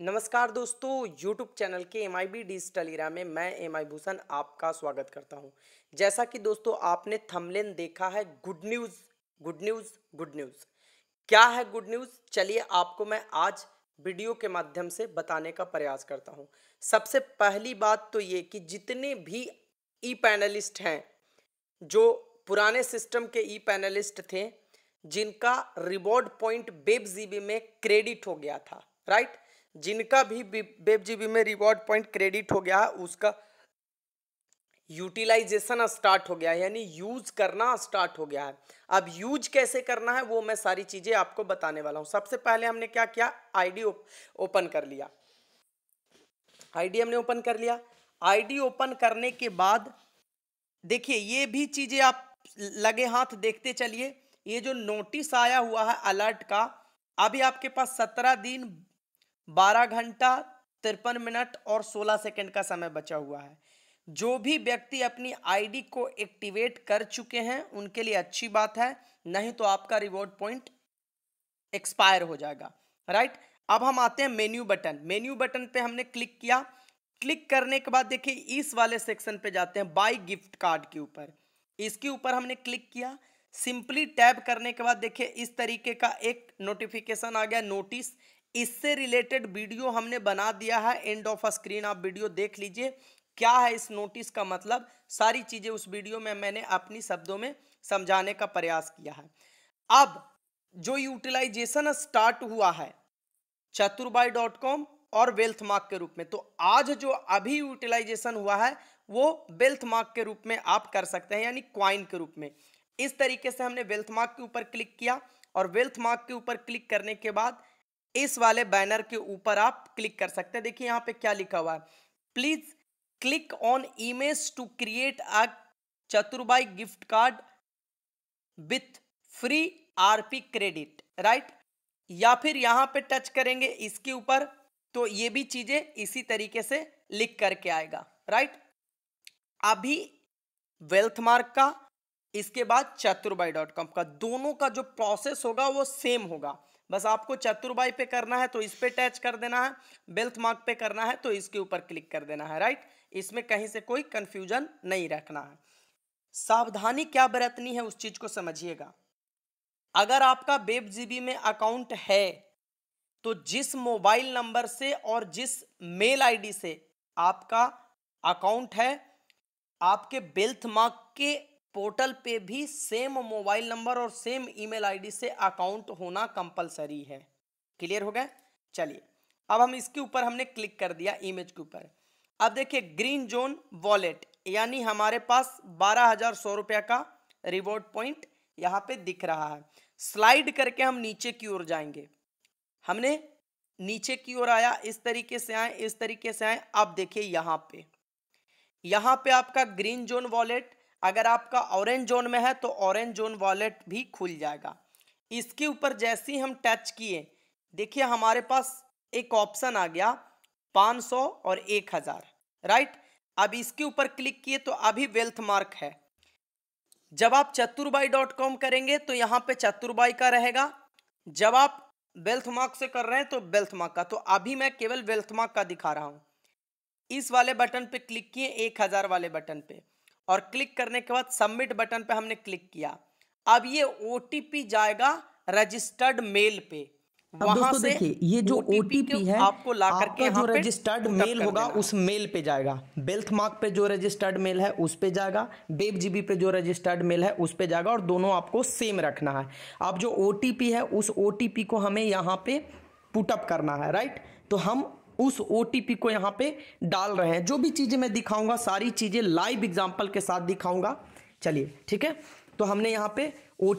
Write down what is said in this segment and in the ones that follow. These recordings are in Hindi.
नमस्कार दोस्तों YouTube चैनल के M I B digital era में मैं एम आई भूषण आपका स्वागत करता हूं जैसा कि दोस्तों आपने थमलेन देखा है good news good news good news क्या है गुड न्यूज़ चलिए आपको मैं आज वीडियो के माध्यम से बताने का प्रयास करता हूं सबसे पहली बात तो ये कि जितने भी ई पैनलिस्ट हैं जो पुराने सिस्टम के ई पैनलिस्ट थे जिनका रिवॉर्ड पॉइंट बेब जीबी में क्रेडिट हो गया था राइट जिनका भी वेब जी में रिवॉर्ड पॉइंट क्रेडिट हो गया उसका यूटिलाइजेशन स्टार्ट हो गया है यानी यूज करना स्टार्ट हो गया है अब यूज कैसे करना है वो मैं सारी चीजें आपको बताने वाला हूं सबसे पहले हमने क्या किया आईडी ओपन कर लिया आईडी हमने ओपन कर लिया आईडी ओपन करने के बाद देखिए ये भी चीजें आप लगे हाथ देखते चलिए ये जो नोटिस आया हुआ है अलर्ट का अभी आपके पास सत्रह दिन बारह घंटा तिरपन मिनट और सोलह सेकेंड का समय बचा हुआ है जो भी व्यक्ति अपनी आईडी को एक्टिवेट कर चुके हैं उनके लिए अच्छी बात है नहीं तो आपका रिवॉर्ड पॉइंट एक्सपायर हो जाएगा राइट अब हम आते हैं मेन्यू बटन मेन्यू बटन पे हमने क्लिक किया क्लिक करने के बाद देखिए इस वाले सेक्शन पे जाते हैं बाय गिफ्ट कार्ड के ऊपर इसके ऊपर हमने क्लिक किया सिंपली टैब करने के बाद देखिए इस तरीके का एक नोटिफिकेशन आ गया नोटिस इससे रिलेटेड वीडियो हमने बना दिया है एंड ऑफ स्क्रीन आप वीडियो देख लीजिए क्या है इस नोटिस का मतलब सारी चीज़ें उस वीडियो में मैंने अपनी शब्दों में समझाने का प्रयास किया है अब जो यूटिलाइजेशन स्टार्ट हुआ है चतुर्बाई डॉट कॉम और वेल्थ मार्क के रूप में तो आज जो अभी यूटिलाइजेशन हुआ है वो वेल्थ मार्क के रूप में आप कर सकते हैं यानी क्वाइन के रूप में इस तरीके से हमने वेल्थ मार्क के ऊपर क्लिक किया और वेल्थ मार्क के ऊपर क्लिक करने के बाद इस वाले बैनर के ऊपर आप क्लिक कर सकते हैं देखिए यहाँ पे क्या लिखा हुआ है please click on image to create a Chaturbai gift card with free RP credit right या फिर यहाँ पे टच करेंगे इसके ऊपर तो ये भी चीजें इसी तरीके से लिख करके आएगा राइट अभी वेल्थ मार्क का इसके बाद चतुर्बाई डॉट कॉम का दोनों का जो प्रोसेस होगा वो सेम होगा बस आपको चतुर्बाई पे करना है तो इस पे टैच कर देना है बेल्थ मार्क पे करना है तो इसके ऊपर क्लिक कर देना है राइट इसमें कहीं से कोई कंफ्यूजन नहीं रखना है सावधानी क्या बरतनी है उस चीज़ को समझिएगा अगर आपका बेबजीबी जीबी में अकाउंट है तो जिस मोबाइल नंबर से और जिस मेल आईडी से आपका अकाउंट है आपके बेल्थ मार्क के पोर्टल पे भी सेम मोबाइल नंबर और सेम ईमेल आईडी से अकाउंट होना कंपलसरी है क्लियर हो गया चलिए अब हम इसके ऊपर हमने क्लिक कर दिया इमेज के ऊपर अब देखिए ग्रीन जोन वॉलेट यानी हमारे पास बारह हजार सौ रुपया का रिवॉर्ड पॉइंट यहाँ पे दिख रहा है स्लाइड करके हम नीचे की ओर जाएंगे हमने नीचे की ओर आया इस तरीके से आए इस तरीके से आए आप देखिए यहाँ पे यहाँ पे आपका ग्रीन जोन वॉलेट अगर आपका ऑरेंज जोन में है तो ऑरेंज जोन वॉलेट भी खुल जाएगा इसके ऊपर जैसे ही हम टच किए देखिए हमारे पास एक ऑप्शन आ गया 500 और 1000 राइट अब इसके ऊपर क्लिक किए तो अभी वेल्थ मार्क है जब आप चतुर्बाई डॉट कॉम करेंगे तो यहाँ पे चतुर्बाई का रहेगा जब आप वेल्थ मार्क से कर रहे हैं तो वेल्थ मार्क का तो अभी मैं केवल वेल्थ मार्क का दिखा रहा हूँ इस वाले बटन पे क्लिक किए एक हज़ार वाले बटन पे और क्लिक करने के बाद सबमिट बटन पे हमने क्लिक किया अब ये ओ जाएगा रजिस्टर्ड मेल पे वहां से ये जो ओ है आपको ला करके जो रजिस्टर्ड मेल होगा उस मेल पे जाएगा बेल्थ मार्क पे जो रजिस्टर्ड मेल है उस पे जाएगा बेब जीबी पे जो रजिस्टर्ड मेल है उस पे जाएगा और दोनों आपको सेम रखना है अब जो ओटीपी है उस ओ को हमें यहाँ पे पुटअप करना है राइट तो हम उस ओ को यहाँ पे डाल रहे हैं जो भी चीज़ें मैं दिखाऊंगा सारी चीज़ें लाइव एग्जाम्पल के साथ दिखाऊंगा चलिए ठीक है तो हमने यहाँ पे ओ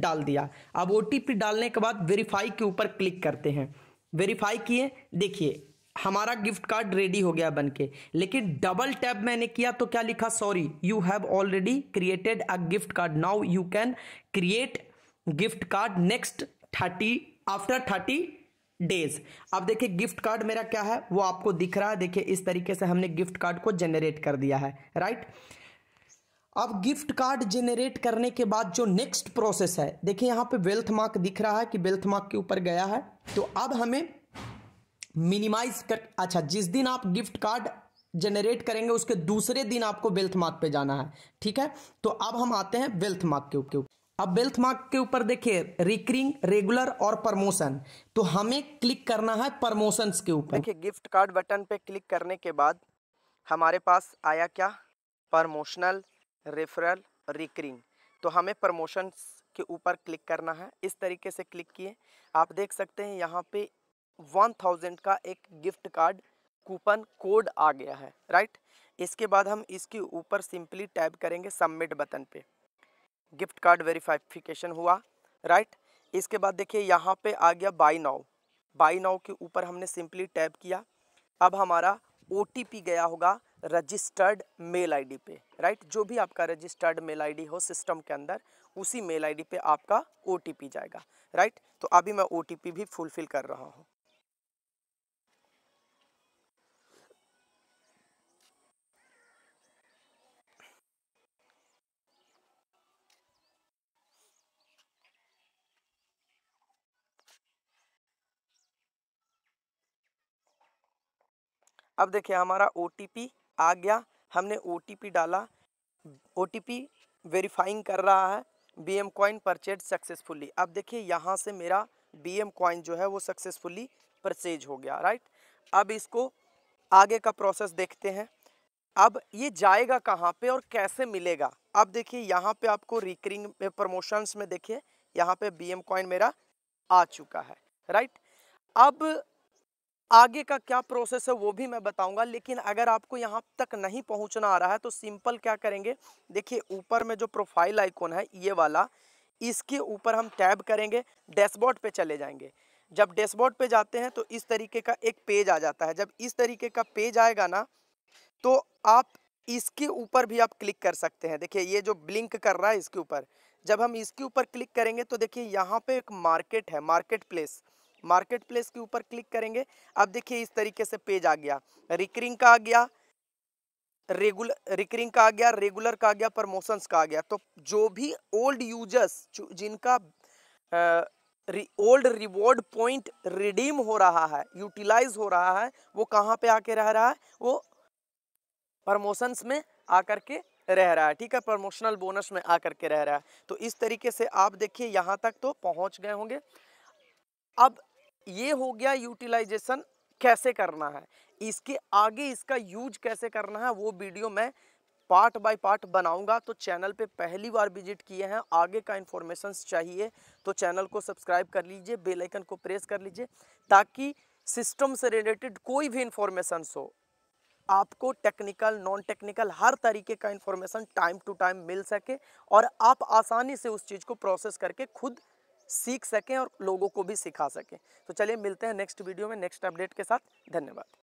डाल दिया अब ओ डालने के बाद वेरीफाई के ऊपर क्लिक करते हैं वेरीफाई किए देखिए हमारा गिफ्ट कार्ड रेडी हो गया बनके लेकिन डबल टैप मैंने किया तो क्या लिखा sorry you have already created a gift card now you can create gift card next thirty after thirty days अब देखिए गिफ्ट कार्ड मेरा क्या है वो आपको दिख रहा है देखिए इस तरीके से हमने गिफ्ट कार्ड को जनरेट कर दिया है राइट अब गिफ्ट कार्ड जेनरेट करने के बाद जो नेक्स्ट प्रोसेस है देखिए यहाँ पे वेल्थ मार्क दिख रहा है कि वेल्थ मार्क के ऊपर गया है तो अब हमें मिनिमाइज कर अच्छा जिस दिन आप गिफ्ट कार्ड जेनरेट करेंगे उसके दूसरे दिन आपको वेल्थ मार्क पे जाना है ठीक है तो अब हम आते हैं वेल्थ मार्क के ऊपर अब वेल्थ मार्क के ऊपर देखिए रिकरिंग रेगुलर और प्रमोशन तो हमें क्लिक करना है प्रमोशन के ऊपर देखिए गिफ्ट कार्ड बटन पे क्लिक करने के बाद हमारे पास आया क्या प्रमोशनल रेफरल रिकरिंग तो हमें प्रमोशन के ऊपर क्लिक करना है इस तरीके से क्लिक किए आप देख सकते हैं यहाँ पे वन थाउजेंड का एक गिफ्ट कार्ड कूपन कोड आ गया है राइट इसके बाद हम इसके ऊपर सिंपली टैप करेंगे सबमिट बटन पे गिफ्ट कार्ड वेरीफाइफिकेशन हुआ राइट इसके बाद देखिए यहाँ पे आ गया बाई नाउ बाई नाउ के ऊपर हमने सिंपली टैप किया अब हमारा ओ गया होगा रजिस्टर्ड मेल आईडी पे राइट जो भी आपका रजिस्टर्ड मेल आईडी हो सिस्टम के अंदर उसी मेल आईडी पे आपका ओ जाएगा राइट तो अभी मैं ओ भी फुलफ़िल कर रहा हूँ अब देखिए हमारा ओ आ गया हमने ओ डाला ओ वेरीफाइंग कर रहा है B M coin purchase successfully अब देखिए यहाँ से मेरा बी एम कॉइन जो है वो सक्सेसफुली परचेज हो गया राइट अब इसको आगे का प्रोसेस देखते हैं अब ये जाएगा कहाँ पे और कैसे मिलेगा अब देखिए यहाँ पे आपको रिकरिंग प्रमोशंस में देखिए यहाँ पे बी एम कॉइन मेरा आ चुका है राइट अब आगे का क्या प्रोसेस है वो भी मैं बताऊंगा लेकिन अगर आपको यहाँ तक नहीं पहुँचना आ रहा है तो सिंपल क्या करेंगे देखिए ऊपर में जो प्रोफाइल आइकॉन है ये वाला इसके ऊपर हम टैब करेंगे डैशबोर्ड पे चले जाएंगे जब डैशबोर्ड पे जाते हैं तो इस तरीके का एक पेज आ जाता है जब इस तरीके का पेज आएगा ना तो आप इसके ऊपर भी आप क्लिक कर सकते हैं देखिए ये जो ब्लिंक कर रहा है इसके ऊपर जब हम इसके ऊपर क्लिक करेंगे तो देखिए यहाँ पे एक मार्केट है मार्केट प्लेस मार्केट प्लेस के ऊपर क्लिक करेंगे अब देखिए इस तरीके से पेज आ गया रिकरिंग का आ गया रेगुलर रिकरिंग का आ गया रेगुलर का आ गया प्रमोशंस का आ गया तो जो भी ओल्ड यूजर्स जिनका ओल्ड रिवॉर्ड पॉइंट रिडीम हो रहा है यूटिलाइज हो रहा है वो कहाँ पे आके रह रहा है वो प्रमोशंस में आकर के रह रहा है ठीक है प्रमोशनल बोनस में आकर के रह रहा है तो इस तरीके से आप देखिए यहाँ तक तो पहुँच गए होंगे अब ये हो गया यूटिलाइजेशन कैसे करना है इसके आगे इसका यूज कैसे करना है वो वीडियो मैं पार्ट बाय पार्ट बनाऊंगा तो चैनल पे पहली बार विजिट किए हैं आगे का इन्फॉर्मेशन चाहिए तो चैनल को सब्सक्राइब कर लीजिए बेल आइकन को प्रेस कर लीजिए ताकि सिस्टम से रिलेटेड कोई भी इन्फॉर्मेशन हो आपको टेक्निकल नॉन टेक्निकल हर तरीके का इन्फॉर्मेशन टाइम टू टाइम मिल सके और आप आसानी से उस चीज़ को प्रोसेस करके खुद सीख सकें और लोगों को भी सिखा सकें तो चलिए मिलते हैं नेक्स्ट वीडियो में नेक्स्ट अपडेट के साथ धन्यवाद